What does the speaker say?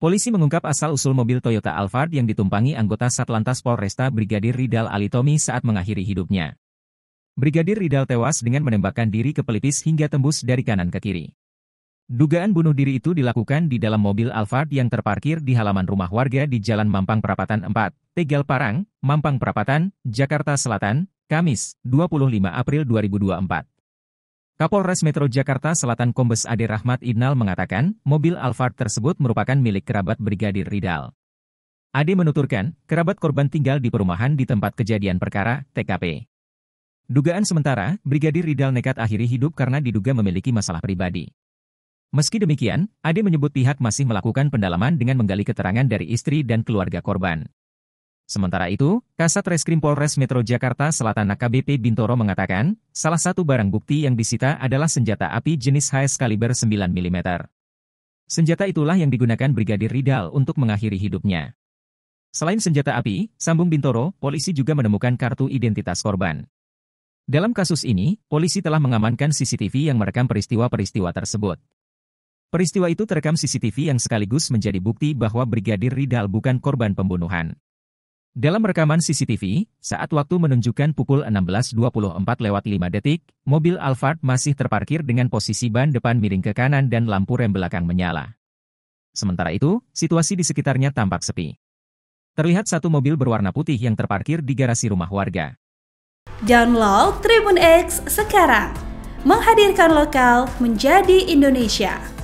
Polisi mengungkap asal-usul mobil Toyota Alphard yang ditumpangi anggota Satlantas Polresta Brigadir Ridal Alitomi saat mengakhiri hidupnya. Brigadir Ridal tewas dengan menembakkan diri ke pelipis hingga tembus dari kanan ke kiri. Dugaan bunuh diri itu dilakukan di dalam mobil Alphard yang terparkir di halaman rumah warga di Jalan Mampang Perapatan 4, Tegal Parang, Mampang Perapatan, Jakarta Selatan, Kamis, 25 April 2024. Kapolres Metro Jakarta Selatan Kombes Ade Rahmat Inal mengatakan, mobil Alphard tersebut merupakan milik kerabat Brigadir Ridal. Ade menuturkan, kerabat korban tinggal di perumahan di tempat kejadian perkara, TKP. Dugaan sementara, Brigadir Ridal nekat akhiri hidup karena diduga memiliki masalah pribadi. Meski demikian, Ade menyebut pihak masih melakukan pendalaman dengan menggali keterangan dari istri dan keluarga korban. Sementara itu, Kasat Reskrim Polres Metro Jakarta Selatan AKBP Bintoro mengatakan, salah satu barang bukti yang disita adalah senjata api jenis HS kaliber 9 mm. Senjata itulah yang digunakan Brigadir Ridal untuk mengakhiri hidupnya. Selain senjata api, sambung Bintoro, polisi juga menemukan kartu identitas korban. Dalam kasus ini, polisi telah mengamankan CCTV yang merekam peristiwa-peristiwa tersebut. Peristiwa itu terekam CCTV yang sekaligus menjadi bukti bahwa Brigadir Ridal bukan korban pembunuhan. Dalam rekaman CCTV, saat waktu menunjukkan pukul 16.24 lewat 5 detik, mobil Alphard masih terparkir dengan posisi ban depan miring ke kanan dan lampu rem belakang menyala. Sementara itu, situasi di sekitarnya tampak sepi. Terlihat satu mobil berwarna putih yang terparkir di garasi rumah warga. Download Tribun X sekarang. Menghadirkan lokal menjadi Indonesia.